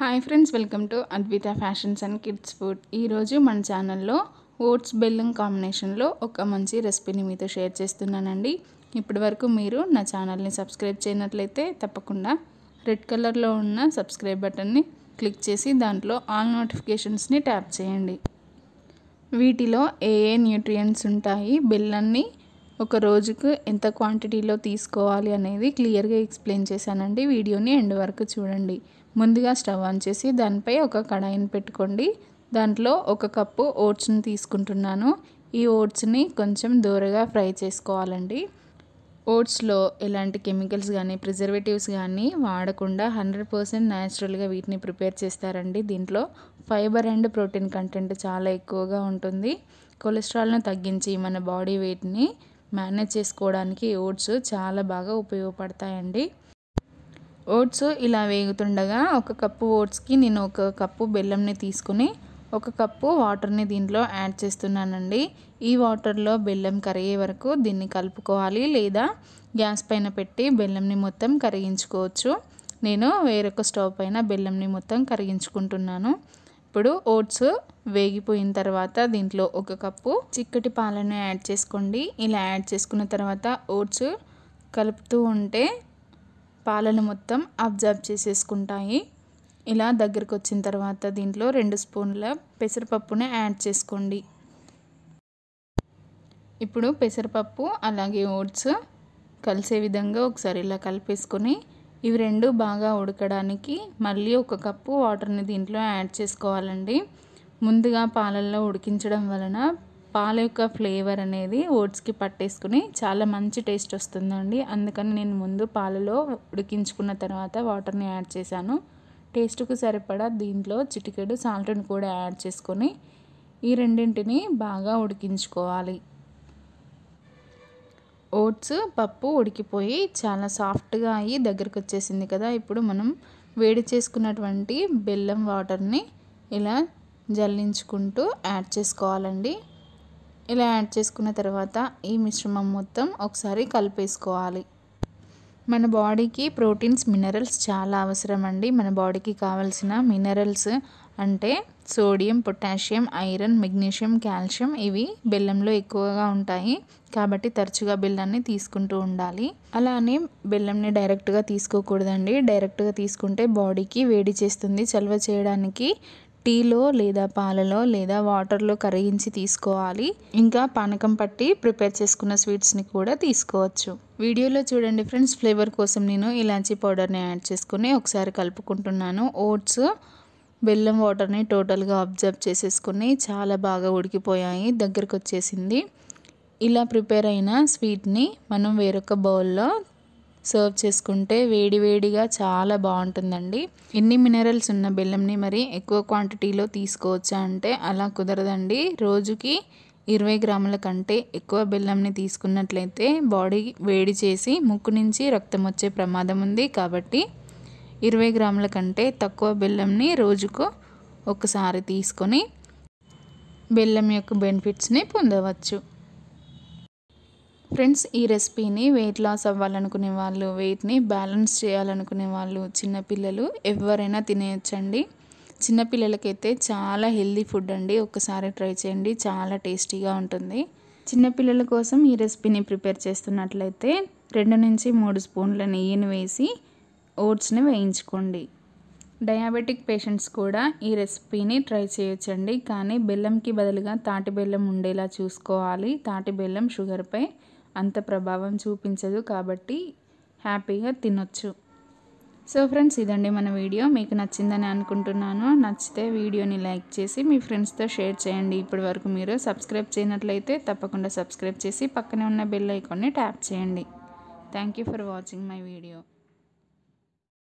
hi friends welcome to Advitha fashions and kids food ఈరోజు మన ఛానల్లో ఓట్స్ బెల్లం కాంబినేషన్లో ఒక మంచి రెసిపీని మీతో షేర్ చేస్తున్నానండి ఇప్పటి వరకు మీరు నా ఛానల్ని సబ్స్క్రైబ్ చేయనట్లయితే తప్పకుండా రెడ్ కలర్లో ఉన్న సబ్స్క్రైబ్ బటన్ని క్లిక్ చేసి దాంట్లో ఆల్ నోటిఫికేషన్స్ని ట్యాప్ చేయండి వీటిలో ఏ ఏ న్యూట్రియంట్స్ ఉంటాయి బెల్లాన్ని ఒక రోజుకు ఎంత క్వాంటిటీలో తీసుకోవాలి అనేది క్లియర్గా ఎక్స్ప్లెయిన్ చేశానండి వీడియోని ఎండ్ వరకు చూడండి ముందుగా స్టవ్ ఆన్ చేసి దానిపై ఒక కడాయిని పెట్టుకోండి దాంట్లో ఒక కప్పు ఓట్స్ని తీసుకుంటున్నాను ఈ ఓట్స్ని కొంచెం దూరగా ఫ్రై చేసుకోవాలండి ఓట్స్లో ఎలాంటి కెమికల్స్ కానీ ప్రిజర్వేటివ్స్ కానీ వాడకుండా హండ్రెడ్ పర్సెంట్ న్యాచురల్గా వీటిని ప్రిపేర్ చేస్తారండి దీంట్లో ఫైబర్ అండ్ ప్రోటీన్ కంటెంట్ చాలా ఎక్కువగా ఉంటుంది కొలెస్ట్రాల్ను తగ్గించి మన బాడీ వెయిట్ని మేనేజ్ చేసుకోవడానికి ఓట్స్ చాలా బాగా ఉపయోగపడతాయండి ఓట్స్ ఇలా వేగుతుండగా ఒక కప్పు ఓట్స్కి నేను ఒక కప్పు బెల్లంని తీసుకుని ఒక కప్పు వాటర్ని దీంట్లో యాడ్ చేస్తున్నానండి ఈ వాటర్లో బెల్లం కరిగే వరకు దీన్ని కలుపుకోవాలి లేదా గ్యాస్ పైన పెట్టి బెల్లంని మొత్తం కరిగించుకోవచ్చు నేను వేరొక స్టవ్ పైన బెల్లంని మొత్తం కరిగించుకుంటున్నాను ఇప్పుడు ఓట్స్ వేగిపోయిన తర్వాత దీంట్లో ఒక కప్పు చిక్కటి పాలను యాడ్ చేసుకోండి ఇలా యాడ్ చేసుకున్న తర్వాత ఓట్స్ కలుపుతూ ఉంటే పాలను మొత్తం అబ్జర్బ్ చేసేసుకుంటాయి ఇలా దగ్గరకు వచ్చిన తర్వాత దీంట్లో రెండు స్పూన్ల పెసరపప్పును యాడ్ చేసుకోండి ఇప్పుడు పెసరపప్పు అలాగే ఓట్స్ కలిసే విధంగా ఒకసారి ఇలా కలిపేసుకొని ఇవి రెండు బాగా ఉడకడానికి మళ్ళీ ఒక కప్పు వాటర్ని దీంట్లో యాడ్ చేసుకోవాలండి ముందుగా పాలల్లో ఉడికించడం వలన పాల యొక్క ఫ్లేవర్ అనేది ఓట్స్కి పట్టేసుకుని చాలా మంచి టేస్ట్ వస్తుందండి అందుకని నేను ముందు పాలలో ఉడికించుకున్న తర్వాత వాటర్ని యాడ్ చేశాను టేస్ట్కు సరిపడా దీంట్లో చిటికెడు సాల్ట్ని కూడా యాడ్ చేసుకొని ఈ రెండింటిని బాగా ఉడికించుకోవాలి ఓట్స్ పప్పు ఉడికిపోయి చాలా సాఫ్ట్గా అయ్యి దగ్గరకు వచ్చేసింది కదా ఇప్పుడు మనం వేడి చేసుకున్నటువంటి బెల్లం వాటర్ని ఇలా జల్లించుకుంటూ యాడ్ చేసుకోవాలండి ఇలా యాడ్ చేసుకున్న తర్వాత ఈ మిశ్రమం మొత్తం ఒకసారి కలిపేసుకోవాలి మన బాడీకి ప్రోటీన్స్ మినరల్స్ చాలా అవసరం అండి మన బాడీకి కావలసిన మినరల్స్ అంటే sodium potassium iron magnesium calcium ఇవి బెల్లంలో ఎక్కువగా ఉంటాయి కాబట్టి తరచుగా బెల్లాన్ని తీసుకుంటూ ఉండాలి అలానే బెల్లంని డైరెక్ట్గా తీసుకోకూడదండి డైరెక్ట్గా తీసుకుంటే బాడీకి వేడి చేస్తుంది చలవ చేయడానికి టీలో లేదా పాలలో లేదా వాటర్లో కరిగించి తీసుకోవాలి ఇంకా పానకం పట్టి ప్రిపేర్ చేసుకున్న స్వీట్స్ని కూడా తీసుకోవచ్చు వీడియోలో చూడండి ఫ్రెండ్స్ ఫ్లేవర్ కోసం నేను ఇలాంచీ పౌడర్ని యాడ్ చేసుకుని ఒకసారి కలుపుకుంటున్నాను ఓట్స్ బెల్లం వాటర్ని టోటల్గా అబ్జర్వ్ చేసేసుకుని చాలా బాగా ఉడికిపోయాయి దగ్గరకు వచ్చేసింది ఇలా ప్రిపేర్ అయిన స్వీట్ని మనం వేరొక బౌల్లో సర్వ్ చేసుకుంటే వేడివేడిగా చాలా బాగుంటుందండి ఎన్ని మినరల్స్ ఉన్న బెల్లంని మరి ఎక్కువ క్వాంటిటీలో తీసుకోవచ్చా అంటే అలా కుదరదండి రోజుకి ఇరవై గ్రాముల కంటే ఎక్కువ బెల్లంని తీసుకున్నట్లయితే బాడీ వేడి చేసి ముక్కు నుంచి రక్తం వచ్చే ప్రమాదం ఉంది కాబట్టి ఇరవై గ్రాముల కంటే తక్కువ బెల్లంని రోజుకు ఒకసారి తీసుకొని బెల్లం యొక్క బెనిఫిట్స్ని పొందవచ్చు ఫ్రెండ్స్ ఈ రెసిపీని వెయిట్ లాస్ అవ్వాలనుకునే వాళ్ళు వెయిట్ని బ్యాలెన్స్ చేయాలనుకునే వాళ్ళు చిన్నపిల్లలు ఎవరైనా తినేయచ్చండి చిన్నపిల్లలకైతే చాలా హెల్దీ ఫుడ్ అండి ఒక్కసారి ట్రై చేయండి చాలా టేస్టీగా ఉంటుంది చిన్నపిల్లల కోసం ఈ రెసిపీని ప్రిపేర్ చేస్తున్నట్లయితే రెండు నుంచి మూడు స్పూన్ల నెయ్యిని వేసి ఓట్స్ని వేయించుకోండి డయాబెటిక్ పేషెంట్స్ కూడా ఈ రెసిపీని ట్రై చేయొచ్చండి కానీ బెల్లంకి బదులుగా తాటి బెల్లం ఉండేలా చూసుకోవాలి తాటి బెల్లం షుగర్పై అంత ప్రభావం చూపించదు కాబట్టి హ్యాపీగా తినొచ్చు సో ఫ్రెండ్స్ ఇదండి మన వీడియో మీకు నచ్చిందని అనుకుంటున్నాను నచ్చితే వీడియోని లైక్ చేసి మీ ఫ్రెండ్స్తో షేర్ చేయండి ఇప్పటి వరకు మీరు సబ్స్క్రైబ్ చేయనట్లయితే తప్పకుండా సబ్స్క్రైబ్ చేసి పక్కనే ఉన్న బెల్ ఐకాన్ని ట్యాప్ చేయండి thank you for watching my video